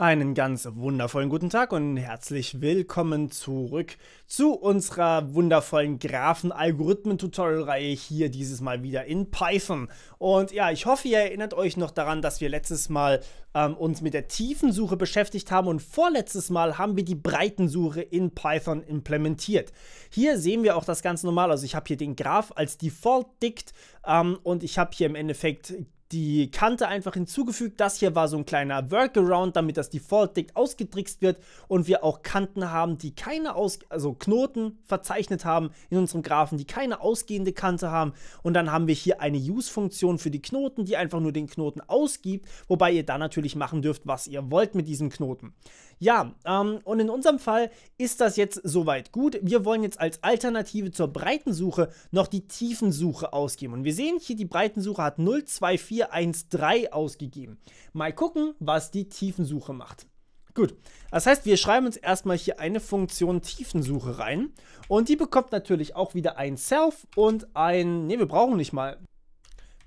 Einen ganz wundervollen guten Tag und herzlich willkommen zurück zu unserer wundervollen Graphen-Algorithmen-Tutorial-Reihe hier dieses Mal wieder in Python. Und ja, ich hoffe, ihr erinnert euch noch daran, dass wir letztes Mal ähm, uns mit der Tiefensuche beschäftigt haben und vorletztes Mal haben wir die Breitensuche in Python implementiert. Hier sehen wir auch das ganz normal, also ich habe hier den Graph als Default-Dict ähm, und ich habe hier im Endeffekt die Kante einfach hinzugefügt. Das hier war so ein kleiner Workaround, damit das Default dick ausgetrickst wird und wir auch Kanten haben, die keine Aus also Knoten verzeichnet haben in unserem Graphen, die keine ausgehende Kante haben. Und dann haben wir hier eine Use-Funktion für die Knoten, die einfach nur den Knoten ausgibt, wobei ihr da natürlich machen dürft, was ihr wollt mit diesem Knoten. Ja, ähm, und in unserem Fall ist das jetzt soweit gut. Wir wollen jetzt als Alternative zur Breitensuche noch die Tiefensuche ausgeben. Und wir sehen hier, die Breitensuche hat 024 413 ausgegeben. Mal gucken, was die Tiefensuche macht. Gut, das heißt, wir schreiben uns erstmal hier eine Funktion Tiefensuche rein und die bekommt natürlich auch wieder ein Self und ein, ne, wir brauchen nicht mal,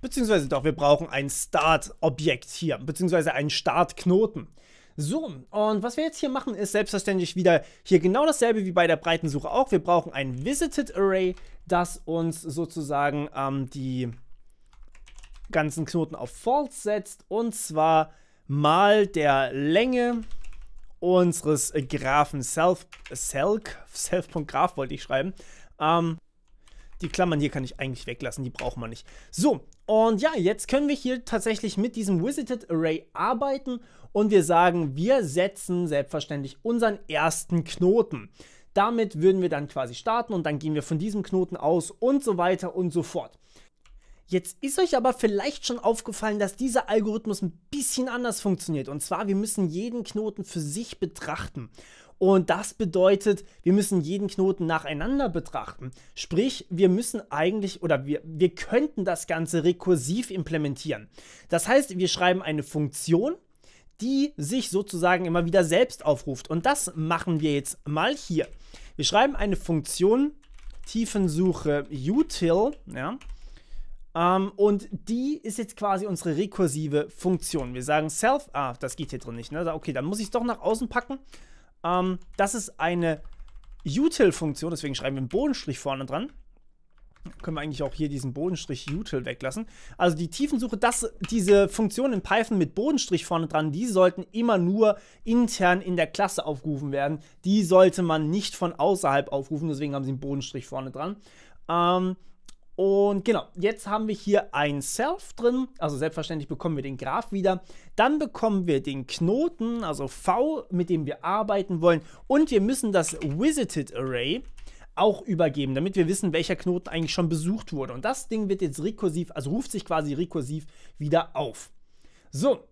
beziehungsweise doch, wir brauchen ein Start-Objekt hier, beziehungsweise einen Startknoten. So, und was wir jetzt hier machen, ist selbstverständlich wieder hier genau dasselbe wie bei der Breitensuche auch. Wir brauchen ein Visited Array, das uns sozusagen ähm, die ganzen Knoten auf False setzt und zwar mal der Länge unseres Graphen self, self, self.graph wollte ich schreiben. Ähm, die Klammern hier kann ich eigentlich weglassen, die braucht man nicht. So, und ja, jetzt können wir hier tatsächlich mit diesem Visited Array arbeiten und wir sagen, wir setzen selbstverständlich unseren ersten Knoten. Damit würden wir dann quasi starten und dann gehen wir von diesem Knoten aus und so weiter und so fort. Jetzt ist euch aber vielleicht schon aufgefallen, dass dieser Algorithmus ein bisschen anders funktioniert. Und zwar, wir müssen jeden Knoten für sich betrachten. Und das bedeutet, wir müssen jeden Knoten nacheinander betrachten. Sprich, wir müssen eigentlich oder wir, wir könnten das Ganze rekursiv implementieren. Das heißt, wir schreiben eine Funktion, die sich sozusagen immer wieder selbst aufruft. Und das machen wir jetzt mal hier. Wir schreiben eine Funktion Tiefensuche util, ja, um, ähm, und die ist jetzt quasi unsere rekursive Funktion. Wir sagen self, ah, das geht hier drin nicht, ne? Okay, dann muss ich es doch nach außen packen. Um, ähm, das ist eine util-Funktion, deswegen schreiben wir einen Bodenstrich vorne dran. Können wir eigentlich auch hier diesen Bodenstrich util weglassen. Also die Tiefensuche, das, diese Funktionen in Python mit Bodenstrich vorne dran, die sollten immer nur intern in der Klasse aufgerufen werden. Die sollte man nicht von außerhalb aufrufen, deswegen haben sie einen Bodenstrich vorne dran. Ähm, und genau, jetzt haben wir hier ein Self drin, also selbstverständlich bekommen wir den Graph wieder. Dann bekommen wir den Knoten, also V, mit dem wir arbeiten wollen. Und wir müssen das Visited Array auch übergeben, damit wir wissen, welcher Knoten eigentlich schon besucht wurde. Und das Ding wird jetzt rekursiv, also ruft sich quasi rekursiv wieder auf. So.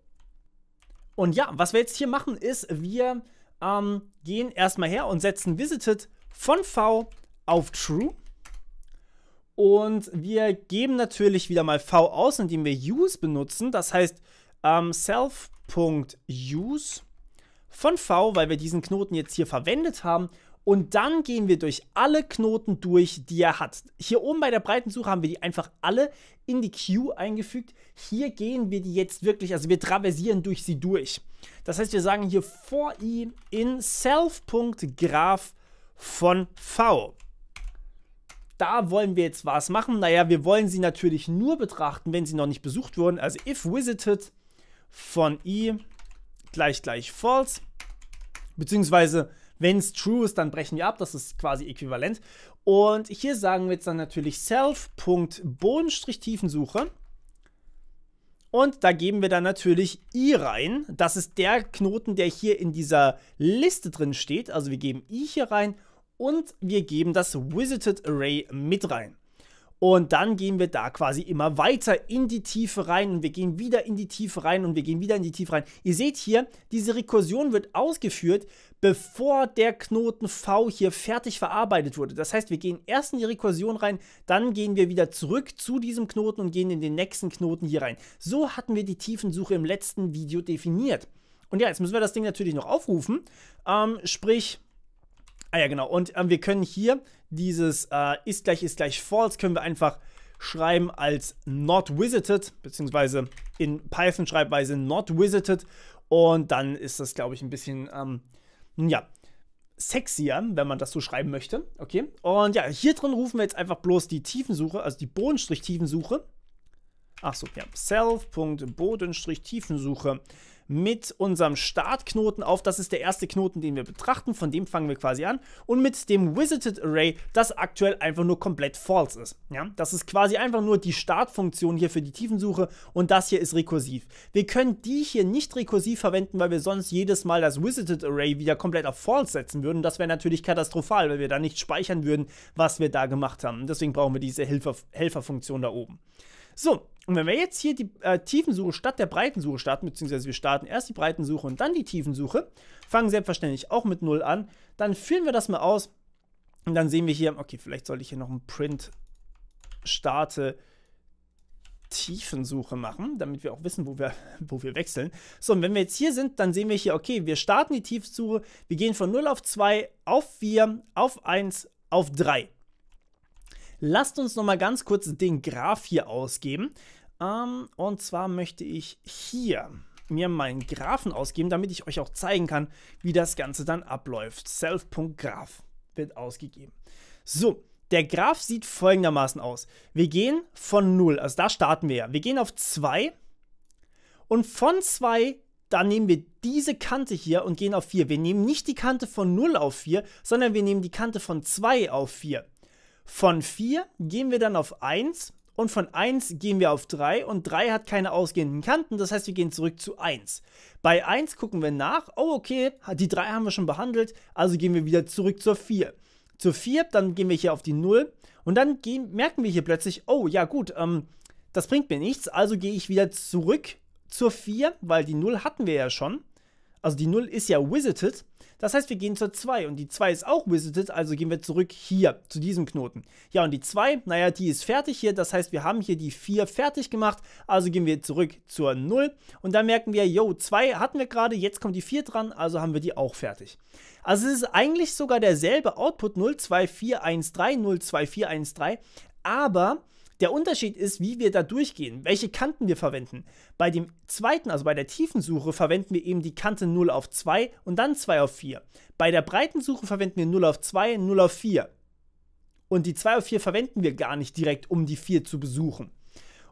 Und ja, was wir jetzt hier machen, ist, wir ähm, gehen erstmal her und setzen Visited von V auf True. Und wir geben natürlich wieder mal v aus, indem wir use benutzen. Das heißt ähm, self.use von v, weil wir diesen Knoten jetzt hier verwendet haben. Und dann gehen wir durch alle Knoten durch, die er hat. Hier oben bei der Breitensuche haben wir die einfach alle in die Queue eingefügt. Hier gehen wir die jetzt wirklich, also wir traversieren durch sie durch. Das heißt, wir sagen hier for i in self.graph von v da wollen wir jetzt was machen. Naja, wir wollen sie natürlich nur betrachten, wenn sie noch nicht besucht wurden. Also if visited von i gleich gleich false. Beziehungsweise, wenn es true ist, dann brechen wir ab. Das ist quasi äquivalent. Und hier sagen wir jetzt dann natürlich self.bodenstrich-Tiefensuche. Und da geben wir dann natürlich i rein. Das ist der Knoten, der hier in dieser Liste drin steht. Also wir geben i hier rein und wir geben das Wizarded Array mit rein. Und dann gehen wir da quasi immer weiter in die Tiefe rein und wir gehen wieder in die Tiefe rein und wir gehen wieder in die Tiefe rein. Ihr seht hier, diese Rekursion wird ausgeführt, bevor der Knoten V hier fertig verarbeitet wurde. Das heißt, wir gehen erst in die Rekursion rein, dann gehen wir wieder zurück zu diesem Knoten und gehen in den nächsten Knoten hier rein. So hatten wir die Tiefensuche im letzten Video definiert. Und ja, jetzt müssen wir das Ding natürlich noch aufrufen. Ähm, sprich, Ah ja, genau. Und ähm, wir können hier dieses äh, ist gleich ist gleich false, können wir einfach schreiben als not visited, beziehungsweise in Python-Schreibweise not visited. Und dann ist das, glaube ich, ein bisschen, ähm, ja, sexier, wenn man das so schreiben möchte. Okay. Und ja, hier drin rufen wir jetzt einfach bloß die Tiefensuche, also die Bodenstrich-Tiefensuche Achso, ja, self.boden-tiefensuche mit unserem Startknoten auf. Das ist der erste Knoten, den wir betrachten. Von dem fangen wir quasi an. Und mit dem Visited Array, das aktuell einfach nur komplett false ist. Ja? Das ist quasi einfach nur die Startfunktion hier für die Tiefensuche. Und das hier ist rekursiv. Wir können die hier nicht rekursiv verwenden, weil wir sonst jedes Mal das Visited Array wieder komplett auf false setzen würden. Das wäre natürlich katastrophal, weil wir da nicht speichern würden, was wir da gemacht haben. Deswegen brauchen wir diese Helfer Helferfunktion da oben. So, und wenn wir jetzt hier die äh, Tiefensuche statt der Breitensuche starten, beziehungsweise wir starten erst die Breitensuche und dann die Tiefensuche, fangen selbstverständlich auch mit 0 an, dann füllen wir das mal aus und dann sehen wir hier, okay, vielleicht sollte ich hier noch einen Print starte Tiefensuche machen, damit wir auch wissen, wo wir, wo wir wechseln. So, und wenn wir jetzt hier sind, dann sehen wir hier, okay, wir starten die Tiefensuche, wir gehen von 0 auf 2, auf 4, auf 1, auf 3. Lasst uns nochmal ganz kurz den Graph hier ausgeben. Ähm, und zwar möchte ich hier mir meinen Graphen ausgeben, damit ich euch auch zeigen kann, wie das Ganze dann abläuft. Self.graph wird ausgegeben. So, der Graph sieht folgendermaßen aus. Wir gehen von 0, also da starten wir ja. Wir gehen auf 2 und von 2, da nehmen wir diese Kante hier und gehen auf 4. Wir nehmen nicht die Kante von 0 auf 4, sondern wir nehmen die Kante von 2 auf 4. Von 4 gehen wir dann auf 1 und von 1 gehen wir auf 3 und 3 hat keine ausgehenden Kanten, das heißt, wir gehen zurück zu 1. Bei 1 gucken wir nach, oh okay, die 3 haben wir schon behandelt, also gehen wir wieder zurück zur 4. Zur 4, dann gehen wir hier auf die 0 und dann gehen, merken wir hier plötzlich, oh ja gut, ähm, das bringt mir nichts, also gehe ich wieder zurück zur 4, weil die 0 hatten wir ja schon also die 0 ist ja visited. Das heißt, wir gehen zur 2 und die 2 ist auch visited, also gehen wir zurück hier zu diesem Knoten. Ja, und die 2, naja, die ist fertig hier, das heißt, wir haben hier die 4 fertig gemacht, also gehen wir zurück zur 0 und dann merken wir, yo, 2 hatten wir gerade, jetzt kommt die 4 dran, also haben wir die auch fertig. Also es ist eigentlich sogar derselbe Output 0, 0, 2, 2, 4, 4, 1, 3, 1, 3, aber der Unterschied ist, wie wir da durchgehen, welche Kanten wir verwenden. Bei dem zweiten, also bei der Tiefensuche, verwenden wir eben die Kante 0 auf 2 und dann 2 auf 4. Bei der Breitensuche verwenden wir 0 auf 2, 0 auf 4. Und die 2 auf 4 verwenden wir gar nicht direkt, um die 4 zu besuchen.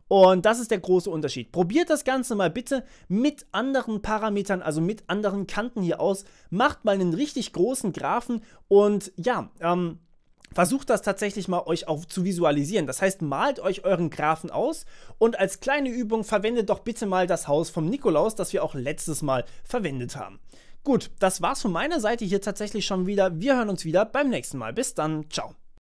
Und das ist der große Unterschied. Probiert das Ganze mal bitte mit anderen Parametern, also mit anderen Kanten hier aus. Macht mal einen richtig großen Graphen und ja, ähm, versucht das tatsächlich mal euch auch zu visualisieren. Das heißt, malt euch euren Graphen aus und als kleine Übung verwendet doch bitte mal das Haus vom Nikolaus, das wir auch letztes Mal verwendet haben. Gut, das war's von meiner Seite hier tatsächlich schon wieder. Wir hören uns wieder beim nächsten Mal. Bis dann, ciao.